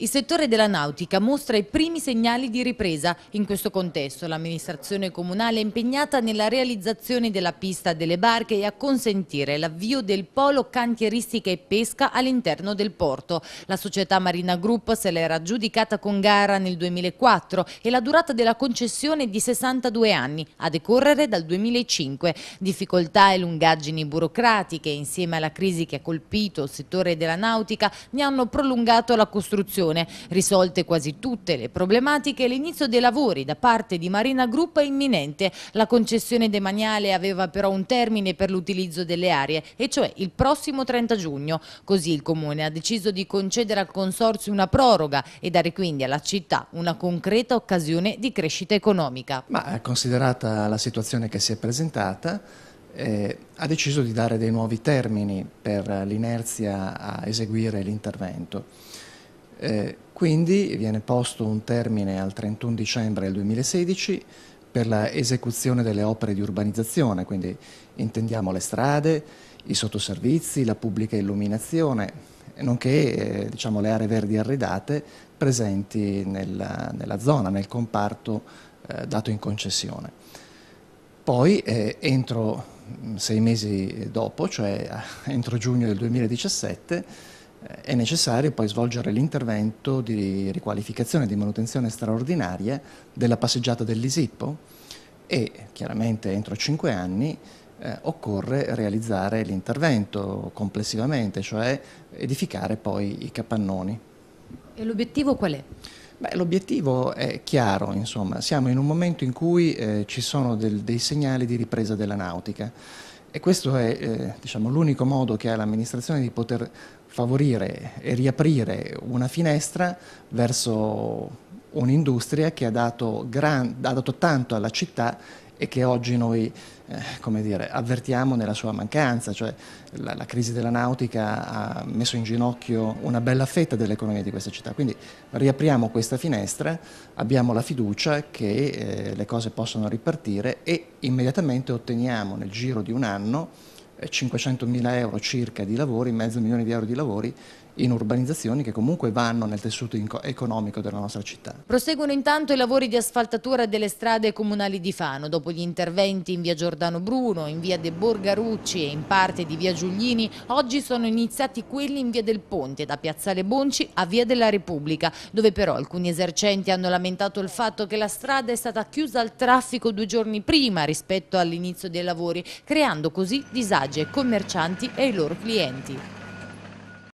Il settore della nautica mostra i primi segnali di ripresa. In questo contesto l'amministrazione comunale è impegnata nella realizzazione della pista delle barche e a consentire l'avvio del polo cantieristica e pesca all'interno del porto. La società Marina Group se l'era aggiudicata con gara nel 2004 e la durata della concessione è di 62 anni, a decorrere dal 2005. Difficoltà e lungaggini burocratiche insieme alla crisi che ha colpito il settore della nautica ne hanno prolungato la costruzione Cassazione. Risolte quasi tutte le problematiche, l'inizio dei lavori da parte di Marina Gruppa è imminente. La concessione demaniale aveva però un termine per l'utilizzo delle aree, e cioè il prossimo 30 giugno. Così il Comune ha deciso di concedere al Consorzio una proroga e dare quindi alla città una concreta occasione di crescita economica. Ma eh, considerata la situazione che si è presentata, eh, ha deciso di dare dei nuovi termini per l'inerzia a eseguire l'intervento. Eh, quindi viene posto un termine al 31 dicembre del 2016 per l'esecuzione delle opere di urbanizzazione, quindi intendiamo le strade, i sottoservizi, la pubblica illuminazione, nonché eh, diciamo, le aree verdi arredate presenti nella, nella zona, nel comparto eh, dato in concessione. Poi eh, entro mm, sei mesi dopo, cioè entro giugno del 2017, è necessario poi svolgere l'intervento di riqualificazione e di manutenzione straordinaria della passeggiata dell'Isippo e chiaramente entro cinque anni eh, occorre realizzare l'intervento complessivamente, cioè edificare poi i capannoni. E l'obiettivo qual è? L'obiettivo è chiaro, insomma, siamo in un momento in cui eh, ci sono del, dei segnali di ripresa della nautica e questo è eh, diciamo, l'unico modo che ha l'amministrazione di poter favorire e riaprire una finestra verso un'industria che ha dato, gran, ha dato, tanto alla città e che oggi noi eh, dire, avvertiamo nella sua mancanza, cioè la, la, crisi della nautica ha messo in ginocchio una bella fetta dell'economia di questa città, quindi riapriamo questa finestra, abbiamo la fiducia che eh, le cose possano ripartire e immediatamente otteniamo nel giro di un anno 500.000 euro circa di lavori, mezzo milione di euro di lavori in urbanizzazioni che comunque vanno nel tessuto economico della nostra città. Proseguono intanto i lavori di asfaltatura delle strade comunali di Fano. Dopo gli interventi in via Giordano Bruno, in via De Borgarucci e in parte di via Giuglini, oggi sono iniziati quelli in via del Ponte, da Piazzale Bonci a via della Repubblica, dove però alcuni esercenti hanno lamentato il fatto che la strada è stata chiusa al traffico due giorni prima rispetto all'inizio dei lavori, creando così disagi ai commercianti e ai loro clienti.